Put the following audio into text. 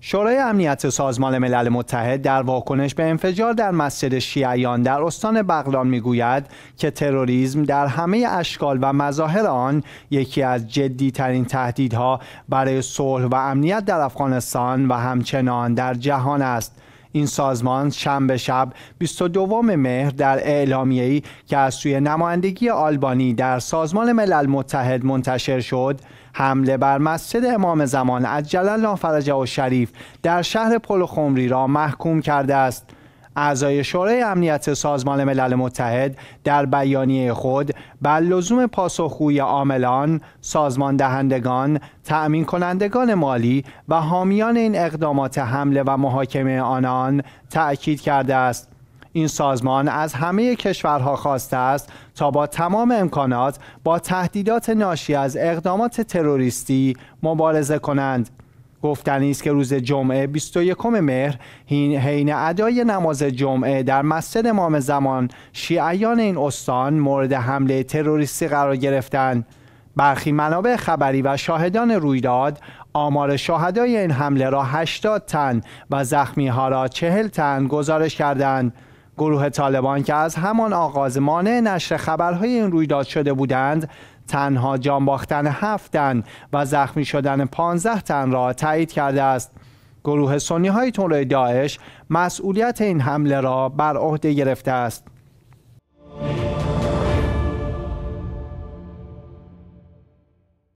شورای امنیت سازمان ملل متحد در واکنش به انفجار در مسجد شیعیان در استان بغلان میگوید که تروریسم در همه اشکال و مظاهر آن یکی از جدیترین تهدیدها برای صلح و امنیت در افغانستان و همچنان در جهان است این سازمان شنبه شب 22 مهر در اعلامیه‌ای که از سوی نمایندگی آلبانی در سازمان ملل متحد منتشر شد، حمله بر مسجد امام زمان از الله فرجه و شریف در شهر خمری را محکوم کرده است. اعضای شورای امنیت سازمان ملل متحد در بیانیه خود بر لزوم پاسخگویی عاملان، سازمان دهندگان، تأمین کنندگان مالی و حامیان این اقدامات حمله و محاکمه آنان تأکید کرده است. این سازمان از همه کشورها خواسته است تا با تمام امکانات با تهدیدات ناشی از اقدامات تروریستی مبارزه کنند. گفتنی است که روز جمعه 21 مهر حین ادای نماز جمعه در مسجد امام زمان شیعیان این استان مورد حمله تروریستی قرار گرفتند برخی منابع خبری و شاهدان رویداد آمار شهدای این حمله را 80 تن و زخمی ها را 40 تن گزارش کردند گروه طالبان که از همان آغاز مانع نشر خبرهای این رویداد شده بودند تنها جان باختن هفت تن و زخمی شدن 15 تن را تایید کرده است گروه سنی های داعش مسئولیت این حمله را بر عهده گرفته است